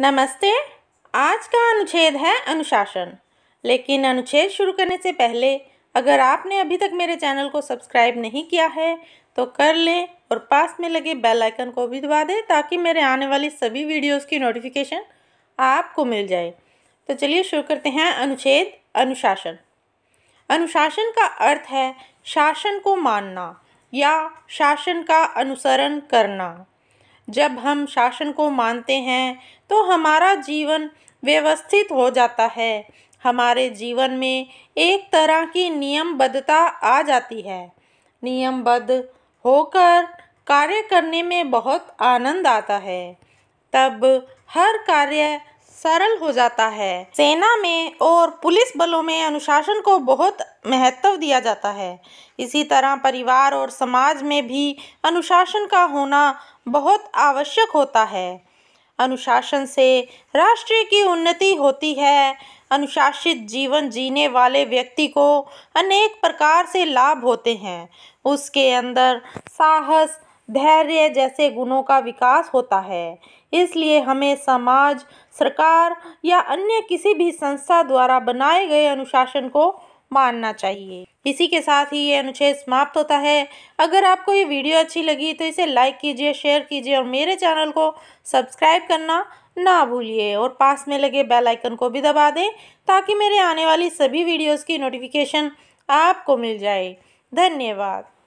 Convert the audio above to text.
नमस्ते आज का अनुच्छेद है अनुशासन लेकिन अनुच्छेद शुरू करने से पहले अगर आपने अभी तक मेरे चैनल को सब्सक्राइब नहीं किया है तो कर लें और पास में लगे बेल आइकन को भी दबा दें ताकि मेरे आने वाली सभी वीडियोस की नोटिफिकेशन आपको मिल जाए तो चलिए शुरू करते हैं अनुच्छेद अनुशासन अनुशासन का अर्थ है शासन को मानना या शासन का अनुसरण करना जब हम शासन को मानते हैं तो हमारा जीवन व्यवस्थित हो जाता है हमारे जीवन में एक तरह की नियमबद्धता आ जाती है नियमबद्ध होकर कार्य करने में बहुत आनंद आता है तब हर कार्य सरल हो जाता है सेना में और पुलिस बलों में अनुशासन को बहुत महत्व दिया जाता है इसी तरह परिवार और समाज में भी अनुशासन का होना बहुत आवश्यक होता है अनुशासन से राष्ट्र की उन्नति होती है अनुशासित जीवन जीने वाले व्यक्ति को अनेक प्रकार से लाभ होते हैं उसके अंदर साहस धैर्य जैसे गुणों का विकास होता है इसलिए हमें समाज सरकार या अन्य किसी भी संस्था द्वारा बनाए गए अनुशासन को मानना चाहिए इसी के साथ ही ये अनुच्छेद समाप्त होता है अगर आपको ये वीडियो अच्छी लगी तो इसे लाइक कीजिए शेयर कीजिए और मेरे चैनल को सब्सक्राइब करना ना भूलिए और पास में लगे बेल आइकन को भी दबा दें ताकि मेरे आने वाली सभी वीडियोस की नोटिफिकेशन आपको मिल जाए धन्यवाद